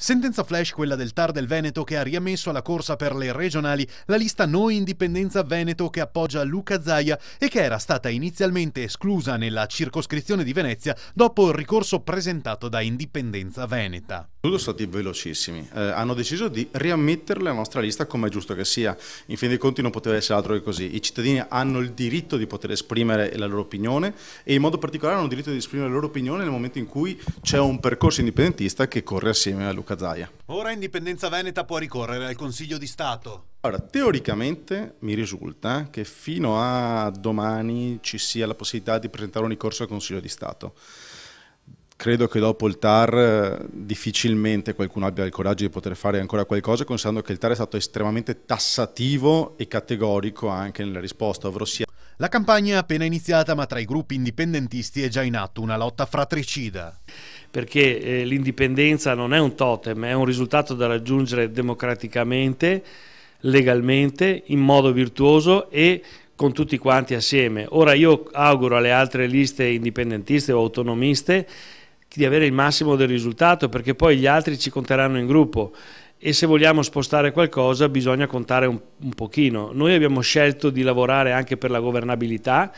Sentenza flash quella del TAR del Veneto che ha riammesso alla corsa per le regionali la lista Noi Indipendenza Veneto che appoggia Luca Zaia e che era stata inizialmente esclusa nella circoscrizione di Venezia dopo il ricorso presentato da Indipendenza Veneta. Sono stati velocissimi, eh, hanno deciso di riammettere la nostra lista come è giusto che sia, in fin dei conti non poteva essere altro che così, i cittadini hanno il diritto di poter esprimere la loro opinione e in modo particolare hanno il diritto di esprimere la loro opinione nel momento in cui c'è un percorso indipendentista che corre assieme a Luca. Luca Zaia. Ora Indipendenza Veneta può ricorrere al Consiglio di Stato. Allora, teoricamente mi risulta che fino a domani ci sia la possibilità di presentare un ricorso al Consiglio di Stato. Credo che dopo il TAR eh, difficilmente qualcuno abbia il coraggio di poter fare ancora qualcosa, considerando che il TAR è stato estremamente tassativo e categorico anche nella risposta, ovvero sia la campagna è appena iniziata, ma tra i gruppi indipendentisti è già in atto una lotta fratricida perché eh, l'indipendenza non è un totem, è un risultato da raggiungere democraticamente, legalmente, in modo virtuoso e con tutti quanti assieme. Ora io auguro alle altre liste indipendentiste o autonomiste di avere il massimo del risultato perché poi gli altri ci conteranno in gruppo e se vogliamo spostare qualcosa bisogna contare un, un pochino. Noi abbiamo scelto di lavorare anche per la governabilità,